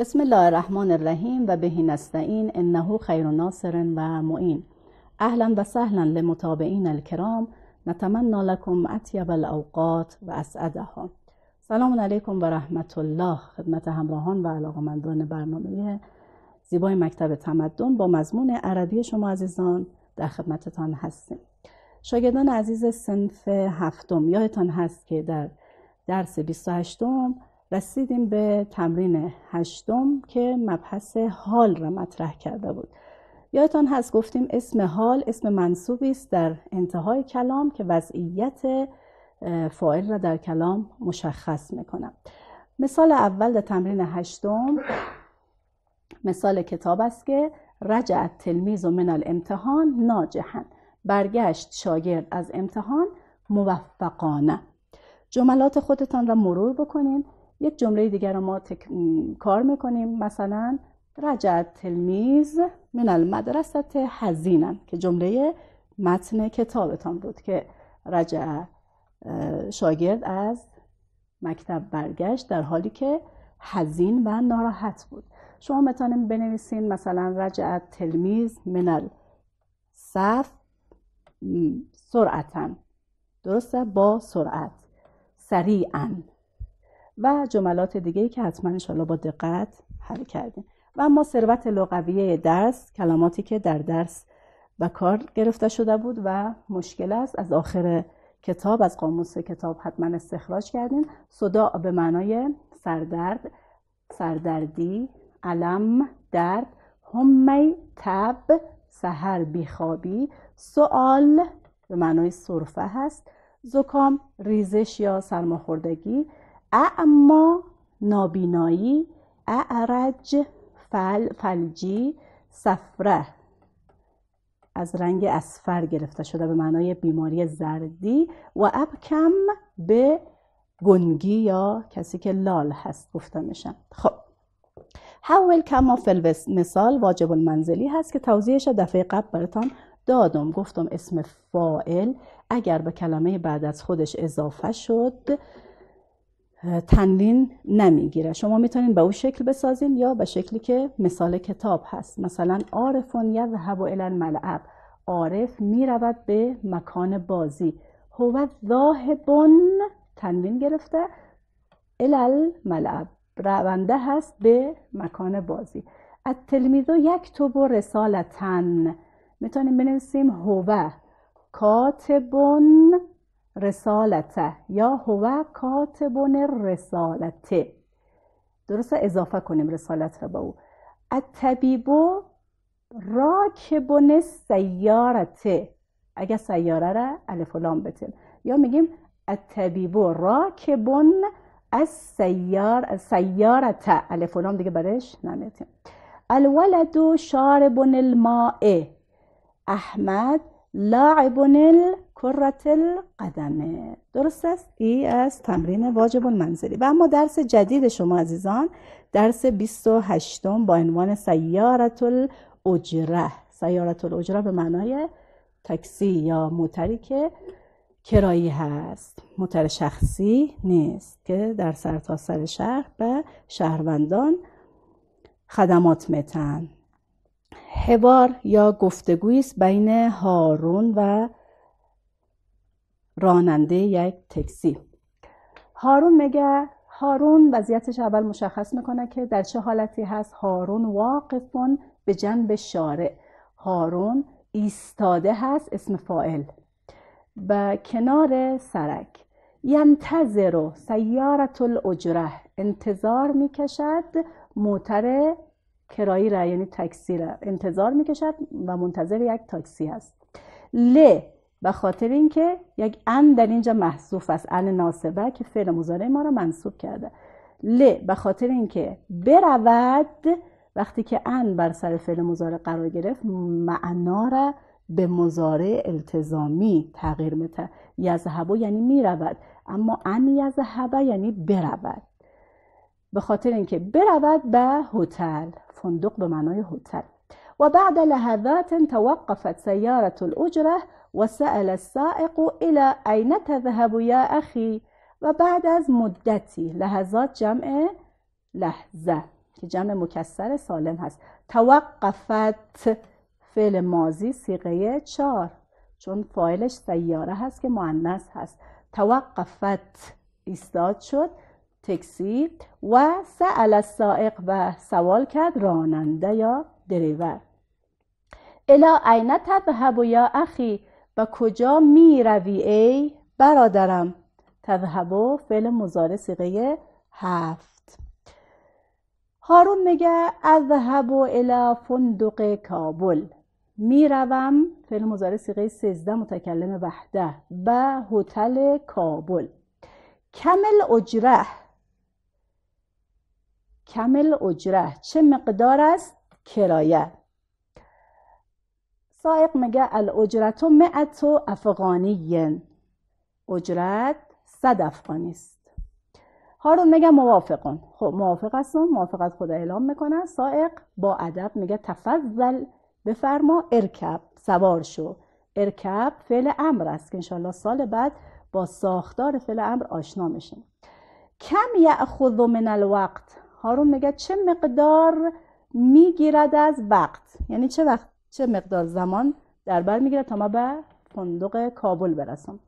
بسم الله الرحمن الرحیم و به نستعین انه خیر ناصر و معین اهلا و سهلا لمتابعین الکرام نتمنی لکم اطیب الاوقات و اسعدها سلام علیکم و رحمت الله خدمت همراهان و علاقمندان برنامه زیبای مکتب تمدن با مضمون عربی شما عزیزان در خدمتتان هستیم شاگردان عزیز سنف هفتم یادتان هست که در درس 28 م رسیدیم به تمرین هشتم که مبحث حال را مطرح کرده بود یادتان هست گفتیم اسم حال اسم منصوبی است در انتهای کلام که وضعیت فاعل را در کلام مشخص میکنم مثال اول در تمرین هشتم مثال کتاب است که رجع تلمیز و من الامتحان ناجحن برگشت شاگرد از امتحان موفقانه جملات خودتان را مرور بکنین یک جمله دیگر رو ما تک... کار میکنیم مثلا رجع تلمیز من المدرسه حزینن که جمله متن کتابتان بود که رجع شاگرد از مکتب برگشت در حالی که حزین و ناراحت بود شما میتونیم بنویسین مثلا رجع تلمیز من الصف سرعتا درسته با سرعت سریعا و جملات دیگه که حتما انشاءالله با دقت حل کردیم و اما ثروت لغویه درس کلماتی که در درس و کار گرفته شده بود و مشکل است از آخر کتاب از قاموس کتاب حتما استخراج کردیم صدا به معنای سردرد سردردی علم درد همی تب سهر بیخوابی سوال به معنای سرفه هست زکام ریزش یا سرماخوردگی اعما نابینایی اعرج فل فلجی سفره از رنگ اسفر گرفته شده به معنای بیماری زردی و ابکم به گنگی یا کسی که لال هست گفته میشن خب حول کما فل مثال واجب المنزلی هست که توضیحش دفعه قبل براتان دادم گفتم اسم فائل اگر به کلمه بعد از خودش اضافه شد تنوین نمیگیره شما میتونید به او شکل بسازین یا به شکلی که مثال کتاب هست مثلا عارفون یذهب الی الملعب عارف میرود به مکان بازی هو ذاهبون تنوین گرفته الی الملعب رونده هست به مکان بازی یک توب و رسالتن میتونیم بنویسیم هو کاتبون رسالته یا هو کاتبون رسالته درسته اضافه کنیم رسالت را با او اتبیبو راکبون سیارته اگه سیاره را الف بتیم یا میگیم اتبیبو راکبون از سیار سیارته الف دیگه برش نمیتیم الولد شاربون الماء احمد لاعب کرت القدمه درست است ای از تمرین واجب المنزلی و اما درس جدید شما عزیزان درس 28 با عنوان سیارت الاجره سیارت الاجره به معنای تاکسی یا موتری که کرایی هست موتر شخصی نیست که در سرتاسر سر شهر به شهروندان خدمات میتن حوار یا گفتگویی است بین هارون و راننده یک تکسی هارون میگه هارون وضعیتش اول مشخص میکنه که در چه حالتی هست هارون واقفون به جنب شارع هارون ایستاده هست اسم فائل و کنار سرک ینتظر و سیارت الاجره انتظار میکشد موتر کرایی را یعنی تاکسی را انتظار میکشد و منتظر یک تاکسی است ل به خاطر اینکه یک ان در اینجا محذوف است ان ناسبه که فعل مزاره ما را منصوب کرده ل به خاطر اینکه برود وقتی که ان بر سر فعل مضارع قرار گرفت معنا را به مزاره التزامی تغییر میده یذهبو یعنی میرود اما ان یذهبه یعنی برود به خاطر اینکه برود به هتل فندق بمعنای هتل وبعد لحظات توقفت سيارة الأجرة سأل السائق إلى أين تذهب يا اخي. و بعد از مدتی لحظات جمع لحظه که جمع مکسر سالم هست توقفت فعل مازی سیغه چار چون فایلش سیاره هست که معنیس هست توقفت ایستاد شد تکسی و سأل السائق و سوال کرد راننده یا دریور الا اینه تذهب یا اخی و کجا می روی ای برادرم تذهب فعل مضارع سیغه هفت هارون میگه اذهب الی فندق کابل میروم فعل مضارع سیغه 13 متکلم وحده به هتل کابل کمل اجره کمل اجره چه مقدار است کرایه سائق میگه الاجرتو معت افغانی اجرت صد افغانی است هارون میگه موافقون خب موافق هستم موافقت خدا اعلام میکنن سائق با ادب میگه تفضل بفرما ارکب سوار شو ارکب فعل امر است که انشالله سال بعد با ساختار فعل امر آشنا میشیم کم یأخذ من الوقت هارون میگه چه مقدار میگیرد از وقت یعنی چه وقت چه مقدار زمان در بر میگیرد تا ما به فندق کابل برسم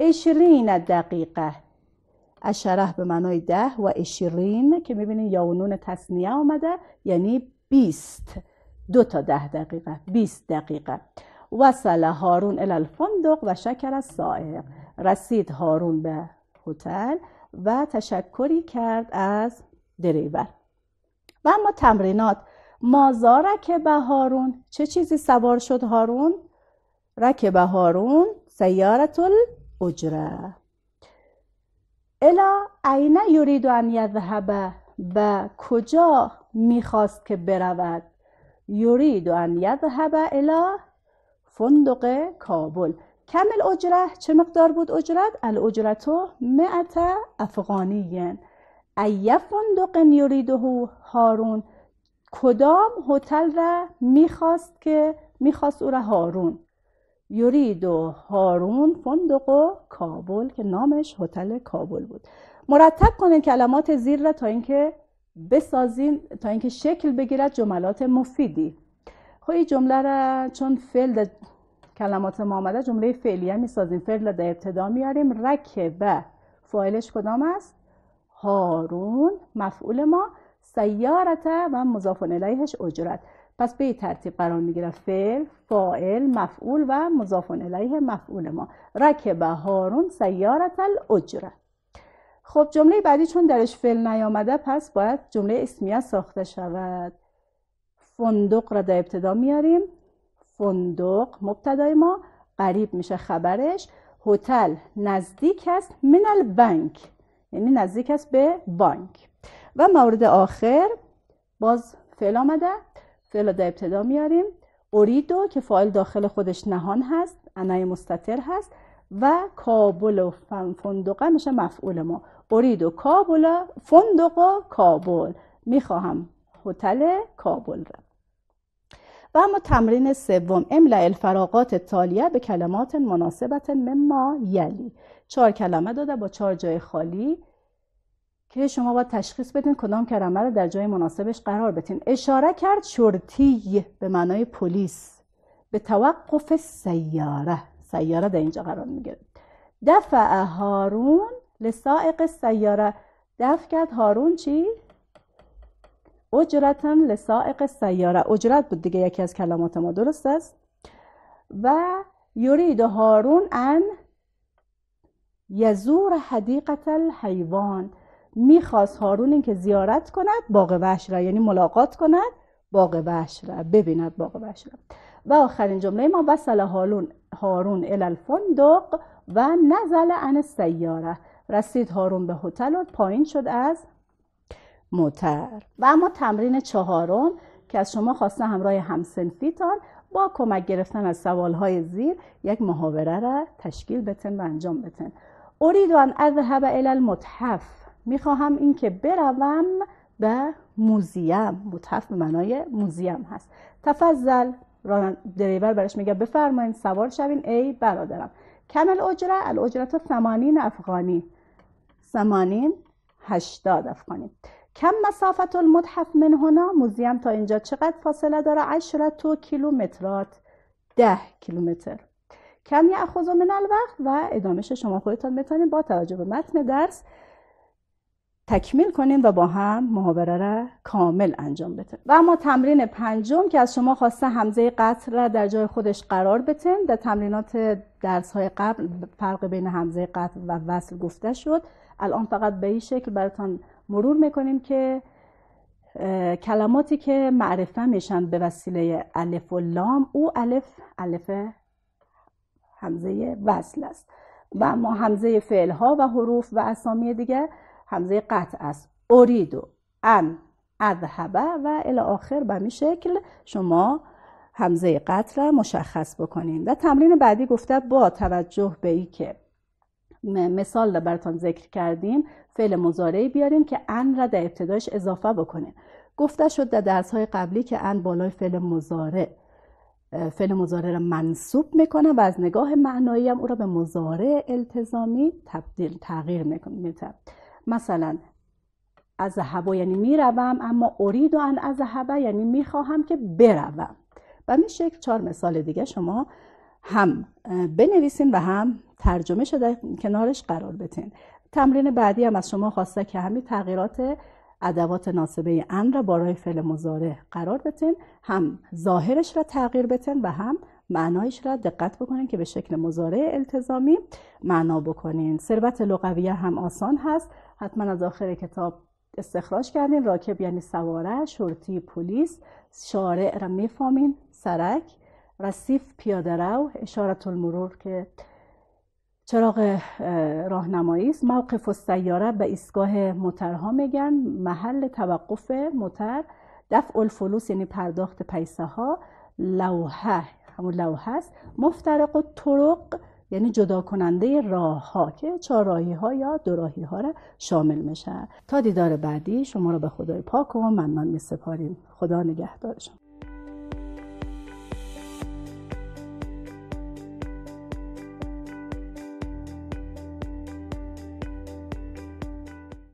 اشرین دقیقه اشره به معنای ده و اشرین که میبینید یونون تصنیه آمده یعنی بیست دو تا ده دقیقه بیست دقیقه وصل هارون الی الفندق و شکر سائق رسید هارون به هتل و تشکری کرد از و اما تمرینات مازارک رکب هارون چه چیزی سوار شد هارون رکب هارون سیارت الاجره الا عین یرید ان یذهب و کجا میخواست که برود یرید ان یذهب الا فندق کابل کم اجره چه مقدار بود اجرت الاجرتو مئت معت افغانیین ای فندق یریده هارون کدام هتل را میخواست که میخواست او را هارون یورید و هارون فندق و کابل که نامش هتل کابل بود مرتب کنید کلمات زیر را تا اینکه بسازین تا اینکه شکل بگیرد جملات مفیدی خب این جمله را چون فعل کلمات ما آمده جمله فعلیه میسازیم فعل را در ابتدا میاریم و فاعلش کدام است هارون مفعول ما سیارت و مضاف الیهش اجرت پس به ترتیب قرار میگیره فعل فاعل مفعول و مضاف الیه مفعول ما رکب هارون سیارت الاجره خب جمله بعدی چون درش فعل نیامده پس باید جمله اسمیه ساخته شود فندق را در ابتدا میاریم فندق مبتدای ما قریب میشه خبرش هتل نزدیک است من البنک یعنی نزدیک است به بانک و مورد آخر باز فعل آمده فعل در ابتدا میاریم اوریدو که فاعل داخل خودش نهان هست انای مستطر هست و کابل و فندقه میشه مفعول ما اوریدو کابل فندق و کابل میخواهم هتل کابل را و اما تمرین سوم املا الفراغات تالیه به کلمات مناسبت مما یلی چهار کلمه داده با چهار جای خالی که شما باید تشخیص بدین کدام کلمه رو در جای مناسبش قرار بدین اشاره کرد شرطی به معنای پلیس به توقف سیاره سیاره در اینجا قرار میگیره دفع هارون لسائق سیاره دفع کرد هارون چی هم لسائق سیاره اجرت بود دیگه یکی از کلمات ما درست است و یورید هارون ان یزور حدیقت الحیوان میخواست هارون اینکه که زیارت کند باغ وحش را یعنی ملاقات کند باغ وحش را ببیند باغ وحش را و آخرین جمله ما وصل هارون هارون ال الفندق و نزل ان سیاره رسید هارون به هتل و پایین شد از و اما تمرین چهارم که از شما خواسته همراه همسنفیتان با کمک گرفتن از سوالهای زیر یک محاوره را تشکیل بتن و انجام بتن ارید ان اذهب الی المتحف میخواهم اینکه بروم به موزیم متحف به معنای موزیم هست تفضل دریور برش میگه بفرمایید سوار شوین ای برادرم کم الاجره الاجره تا 80 افغانی 80 افغانی کم مسافت المتحف من هنا موزیم تا اینجا چقدر فاصله داره تو کیلومترات ده کیلومتر کم و من الوقت و ادامه شما خودتان بتانید با توجه به متن درس تکمیل کنیم و با هم محاوره را کامل انجام بده و اما تمرین پنجم که از شما خواسته همزه قطع را در جای خودش قرار بتن در تمرینات درس های قبل فرق بین همزه قطع و وصل گفته شد الان فقط به این شکل براتان مرور میکنیم که کلماتی که معرفه میشن به وسیله الف و لام او الف الف همزه وصل است و ما همزه فعل ها و حروف و اسامی دیگه همزه قطع است اوریدو ان اذهبه و الی آخر به این شکل شما همزه قطع را مشخص بکنید. و تمرین بعدی گفته با توجه به اینکه که مثال را براتان ذکر کردیم فعل مزارعی بیاریم که ان را در ابتدایش اضافه بکنه گفته شد در درس قبلی که ان بالای فعل مزارع فعل مزارع را منصوب میکنه و از نگاه معنایی هم او را به مزارع التزامی تبدیل تغییر میکنه مثلا از هوا یعنی میروم اما و ان از هوا یعنی میخواهم که بروم و این شکل چهار مثال دیگه شما هم بنویسین و هم ترجمه شده کنارش قرار بتین تمرین بعدی هم از شما خواسته که همین تغییرات ادوات ناسبه ان را برای فعل مزاره قرار بتین هم ظاهرش را تغییر بتین و هم معنایش را دقت بکنین که به شکل مزاره التزامی معنا بکنین ثروت لغویه هم آسان هست حتما از آخر کتاب استخراج کردین راکب یعنی سواره شرطی پلیس شارع را میفامین سرک رسیف پیاده رو اشارت المرور که چراغ راهنمایی است موقف و سیاره به ایستگاه مترها میگن محل توقف متر، دفع الفلوس یعنی پرداخت پیسه ها لوحه همون لوحه است مفترق و طرق یعنی جدا کننده راه ها که چهارراهی ها یا دوراهی ها را شامل میشه تا دیدار بعدی شما را به خدای پاک و منان می سپاریم خدا نگهدارشون